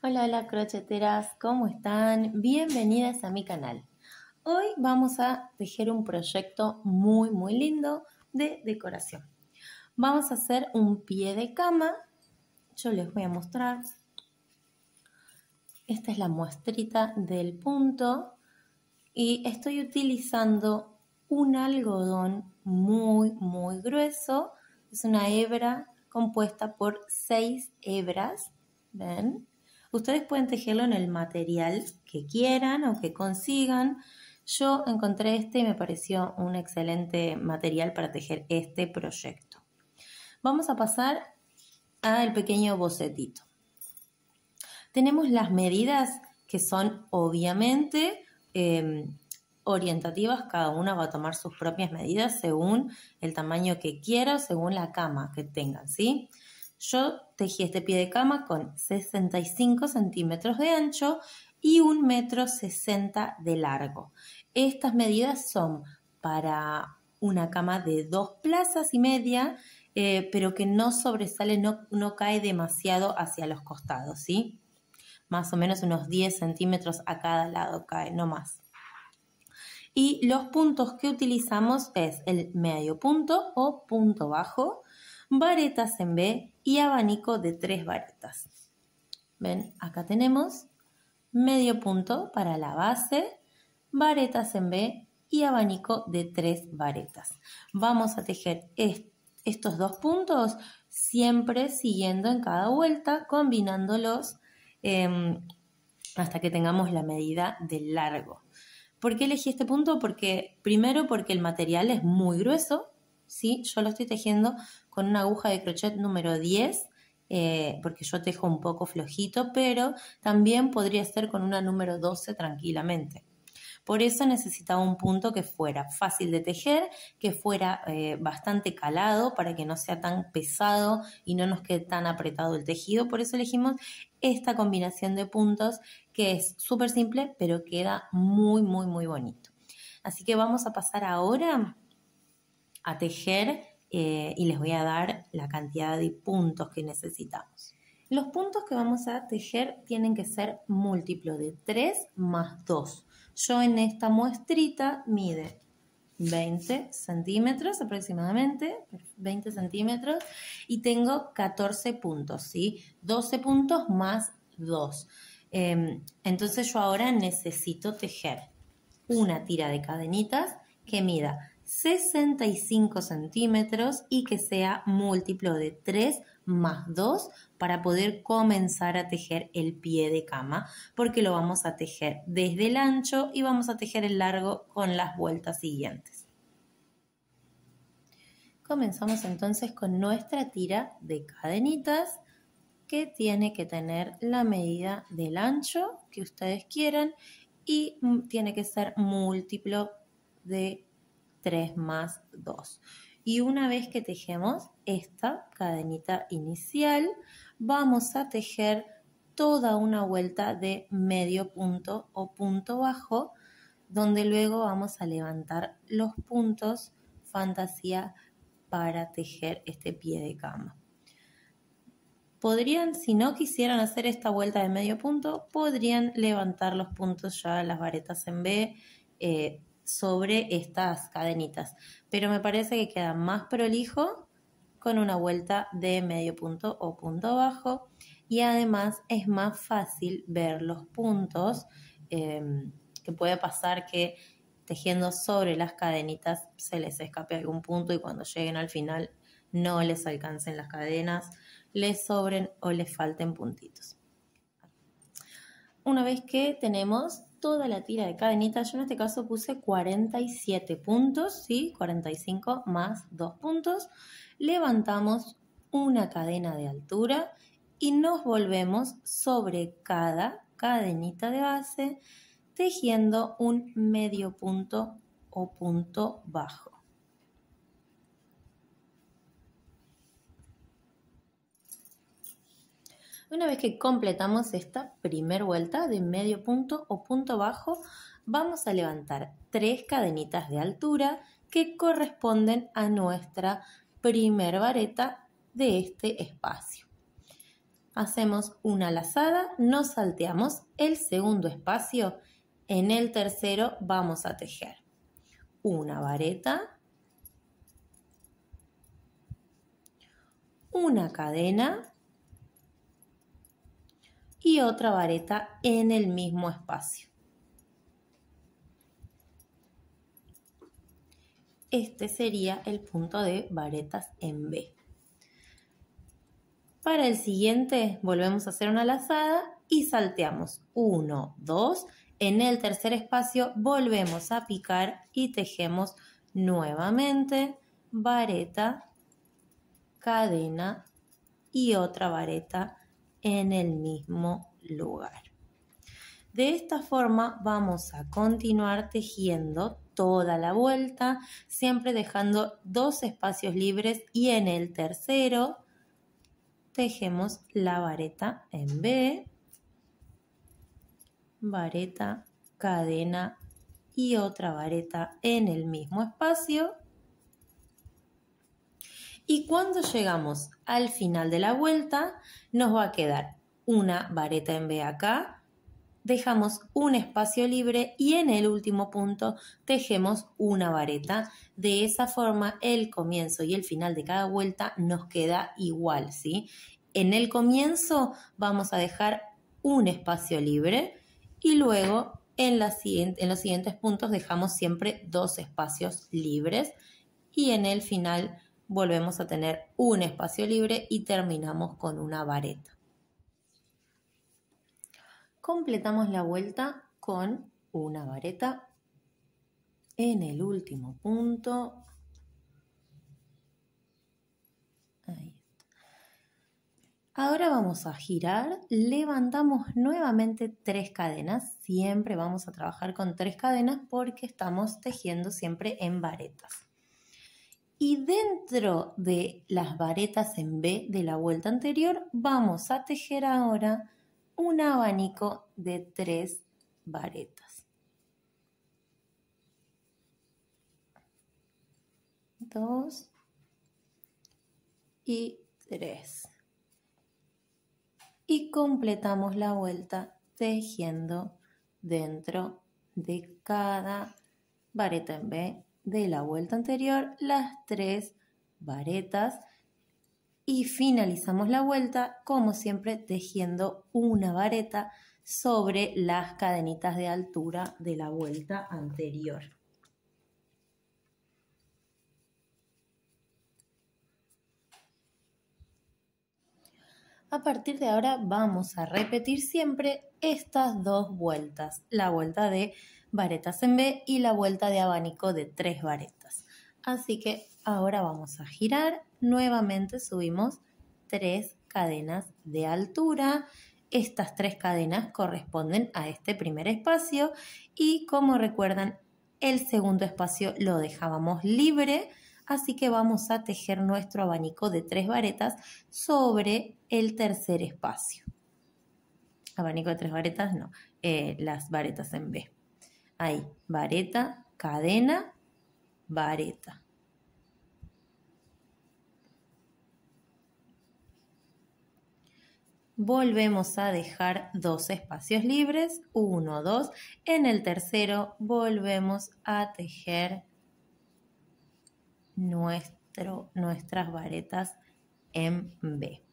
Hola crocheteras, ¿cómo están? Bienvenidas a mi canal. Hoy vamos a tejer un proyecto muy muy lindo de decoración. Vamos a hacer un pie de cama yo les voy a mostrar. Esta es la muestrita del punto y estoy utilizando un algodón muy, muy grueso. Es una hebra compuesta por seis hebras. ¿Ven? Ustedes pueden tejerlo en el material que quieran o que consigan. Yo encontré este y me pareció un excelente material para tejer este proyecto. Vamos a pasar el pequeño bocetito. Tenemos las medidas que son obviamente em, orientativas, cada una va a tomar sus propias medidas según el tamaño que quiera, según la cama que tengan, ¿sí? Yo tejí este pie de cama con 65 centímetros de ancho y un metro 60 de largo. Estas medidas son para una cama de dos plazas y media eh, pero que no sobresale, no, cae demasiado hacia los costados, ¿sí? Más o menos unos 10 centímetros a cada lado cae, no más. Y los puntos que utilizamos es el medio punto o punto bajo, varetas en B y abanico de tres varetas. Ven, acá tenemos medio punto para la base, varetas en B y abanico de tres varetas. Vamos a tejer esto estos dos puntos siempre siguiendo en cada vuelta, combinándolos em, hasta que tengamos la medida de largo. ¿Por qué elegí este punto? Porque primero porque el material es muy grueso, ¿sí? Yo lo estoy tejiendo con una aguja de crochet número 10, eh, porque yo tejo un poco flojito, pero también podría ser con una número 12 tranquilamente. Por eso necesitaba un punto que fuera fácil de tejer, que fuera eh, bastante calado para que no sea tan pesado y no nos quede tan apretado el tejido. Por eso elegimos esta combinación de puntos que es súper simple pero queda muy muy muy bonito. Así que vamos a pasar ahora a tejer eh, y les voy a dar la cantidad de puntos que necesitamos. Los puntos que vamos a tejer tienen que ser múltiplo de 3 más 2. Yo en esta muestrita mide 20 centímetros aproximadamente, 20 centímetros, y tengo 14 puntos, ¿sí? 12 puntos más 2. Em, entonces yo ahora necesito tejer una tira de cadenitas que mida 65 centímetros y que sea múltiplo de 3 más 2 para poder comenzar a tejer el pie de cama, porque lo vamos a tejer desde el ancho y vamos a tejer el largo con las vueltas siguientes. Comenzamos entonces con nuestra tira de cadenitas que tiene que tener la medida del ancho que ustedes quieran y tiene que ser múltiplo de 3 más 2. Y una vez que tejemos esta cadenita inicial, vamos a tejer toda una vuelta de medio punto o punto bajo, donde luego vamos a levantar los puntos fantasía para tejer este pie de cama. Podrían, si no quisieran hacer esta vuelta de medio punto, podrían levantar los puntos ya las varetas en B eh, sobre estas cadenitas pero me parece que queda más prolijo con una vuelta de medio punto o punto bajo y además es más fácil ver los puntos em, que puede pasar que tejiendo sobre las cadenitas se les escape algún punto y cuando lleguen al final no les alcancen las cadenas, les sobren o les falten puntitos. Una vez que tenemos toda la tira de cadenita, Yo en este caso puse 47 puntos, ¿sí? 45 más 2 puntos. Levantamos una cadena de altura y nos volvemos sobre cada cadenita de base tejiendo un medio punto o punto bajo. Una vez que completamos esta primer vuelta de medio punto o punto bajo, vamos a levantar tres cadenitas de altura que corresponden a nuestra primer vareta de este espacio. Hacemos una lazada, nos salteamos el segundo espacio, en el tercero vamos a tejer una vareta, una cadena, y otra vareta en el mismo espacio. Este sería el punto de varetas en B. Para el siguiente volvemos a hacer una lazada y salteamos 1, 2. En el tercer espacio volvemos a picar y tejemos nuevamente vareta, cadena y otra vareta en el mismo lugar. De esta forma vamos a continuar tejiendo toda la vuelta, siempre dejando dos espacios libres y en el tercero tejemos la vareta en B, vareta, cadena y otra vareta en el mismo espacio y cuando llegamos al final de la vuelta, nos va a quedar una vareta en B acá, dejamos un espacio libre y en el último punto tejemos una vareta. De esa forma, el comienzo y el final de cada vuelta nos queda igual, ¿sí? En el comienzo vamos a dejar un espacio libre y luego en los siguientes puntos dejamos siempre dos espacios libres y en el final volvemos a tener un espacio libre y terminamos con una vareta. Completamos la vuelta con una vareta en el último punto. Ahora vamos a girar, levantamos nuevamente tres cadenas, siempre vamos a trabajar con tres cadenas porque estamos tejiendo siempre en varetas y dentro de las varetas en B de la vuelta anterior vamos a tejer ahora un abanico de tres varetas. Dos y tres. Y completamos la vuelta tejiendo dentro de cada vareta en B de la vuelta anterior las tres varetas y finalizamos la vuelta como siempre tejiendo una vareta sobre las cadenitas de altura de la vuelta anterior. A partir de ahora vamos a repetir siempre estas dos vueltas, la vuelta de varetas en B y la vuelta de abanico de tres varetas. Así que ahora vamos a girar, nuevamente subimos tres cadenas de altura. Estas tres cadenas corresponden a este primer espacio y como recuerdan, el segundo espacio lo dejábamos libre, así que vamos a tejer nuestro abanico de tres varetas sobre el tercer espacio abanico de tres varetas, no, eh, las varetas en B. Ahí, vareta, cadena, vareta. volvemos a dejar dos espacios libres, uno, dos. En el tercero volvemos a tejer nuestro, nuestras varetas en B.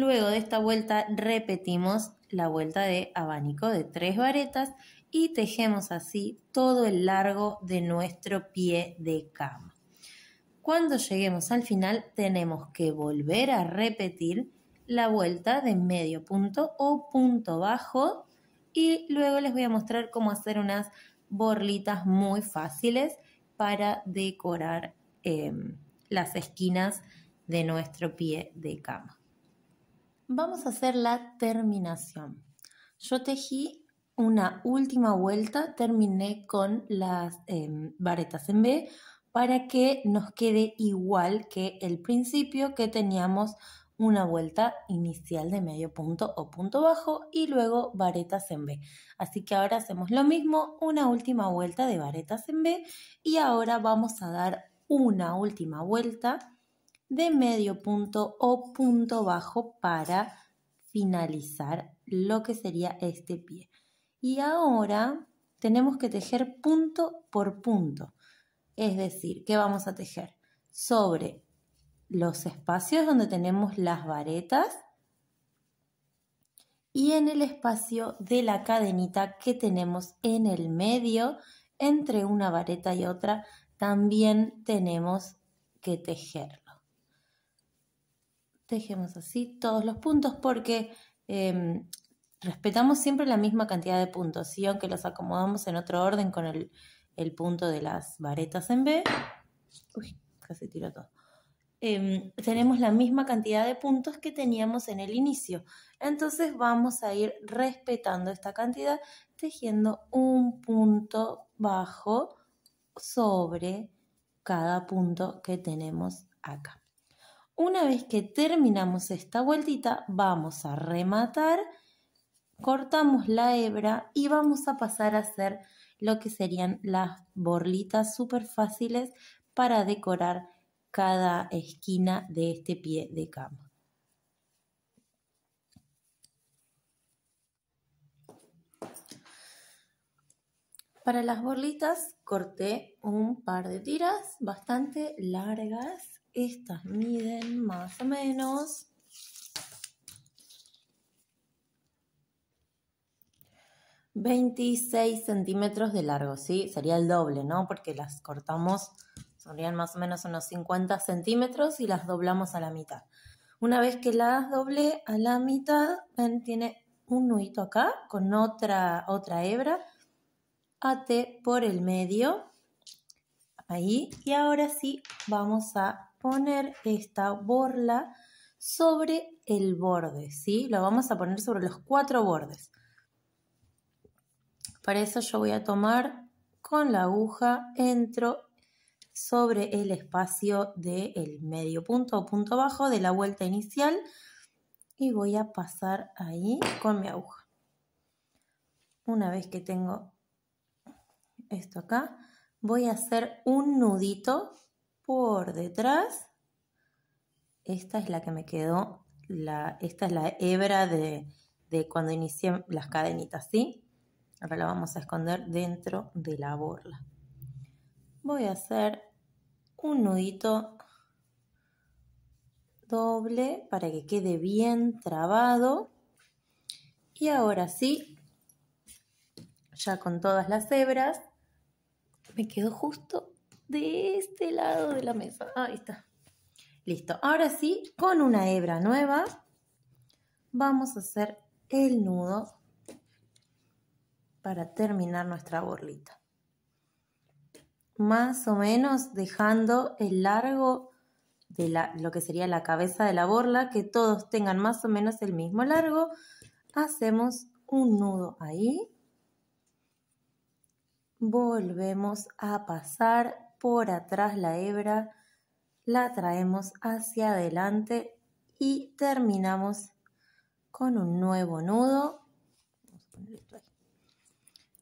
Luego de esta vuelta repetimos la vuelta de abanico de tres varetas y tejemos así todo el largo de nuestro pie de cama. Cuando lleguemos al final tenemos que volver a repetir la vuelta de medio punto o punto bajo y luego les voy a mostrar cómo hacer unas borlitas muy fáciles para decorar eh, las esquinas de nuestro pie de cama. Vamos a hacer la terminación. Yo tejí una última vuelta, terminé con las em, varetas en B para que nos quede igual que el principio que teníamos una vuelta inicial de medio punto o punto bajo y luego varetas en B. Así que ahora hacemos lo mismo, una última vuelta de varetas en B y ahora vamos a dar una última vuelta de medio punto o punto bajo para finalizar lo que sería este pie. Y ahora tenemos que tejer punto por punto. Es decir, que vamos a tejer? Sobre los espacios donde tenemos las varetas y en el espacio de la cadenita que tenemos en el medio entre una vareta y otra, también tenemos que tejerlo tejemos así todos los puntos porque em, respetamos siempre la misma cantidad de puntos, y aunque los acomodamos en otro orden con el, punto de las varetas en B, casi tiro todo. Em, tenemos la misma cantidad de puntos que teníamos en el inicio. Entonces vamos a ir respetando esta cantidad, tejiendo un punto bajo sobre cada punto que tenemos acá. Una vez que terminamos esta vueltita, vamos a rematar, cortamos la hebra y vamos a pasar a hacer lo que serían las borlitas súper fáciles para decorar cada esquina de este pie de cama. Para las borlitas corté un par de tiras bastante largas estas miden más o menos ...26 centímetros de largo, ¿sí? Sería el doble, ¿no? Porque las cortamos, serían más o menos unos 50 centímetros... ...y las doblamos a la mitad. Una vez que las doble a la mitad... ¿ven? Tiene un nudito acá con otra, otra hebra... ...ate por el medio... Ahí. Y ahora sí vamos a poner esta borla sobre el borde, ¿sí? Lo vamos a poner sobre los cuatro bordes. Para eso yo voy a tomar con la aguja, entro sobre el espacio del medio punto o punto bajo de la vuelta inicial y voy a pasar ahí con mi aguja. Una vez que tengo esto acá, voy a hacer un nudito por detrás. Esta es la que me quedó, la, esta es la hebra de, de cuando inicié las cadenitas, ¿sí? Ahora la vamos a esconder dentro de la borla. Voy a hacer un nudito doble para que quede bien trabado. Y ahora sí, ya con todas las hebras, me quedó justo de este lado de la mesa. Ah, ahí está. Listo. Ahora sí, con una hebra nueva, vamos a hacer el nudo para terminar nuestra borlita. Más o menos dejando el largo de lo que sería la cabeza de la borla, que todos tengan más o menos el mismo largo. Hacemos un nudo ahí. Volvemos a pasar por atrás la hebra, la traemos hacia adelante y terminamos con un nuevo nudo.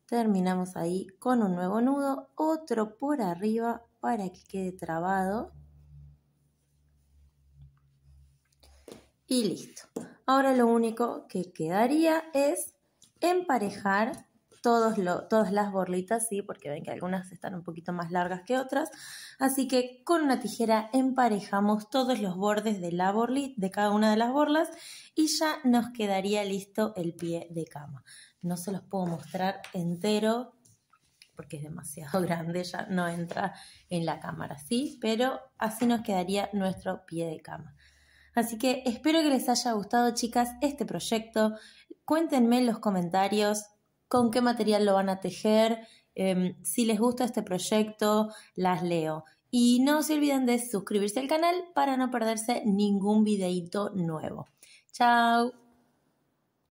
Terminamos ahí con un nuevo nudo, otro por arriba para que quede trabado. Y listo. Ahora lo único que quedaría es emparejar todas las borlitas, ¿sí? porque ven que algunas están un poquito más largas que otras. Así que con una tijera emparejamos todos los bordes de, la de cada una de las borlas y ya nos quedaría listo el pie de cama. No se los puedo mostrar entero porque es demasiado grande, ya no entra en la cámara, ¿sí? Pero así nos quedaría nuestro pie de cama. Así que espero que les haya gustado, chicas, este proyecto. Cuéntenme en los comentarios con qué material lo van a tejer, em, si les gusta este proyecto, las leo. Y no se olviden de suscribirse al canal para no perderse ningún videito nuevo. ¡Chao!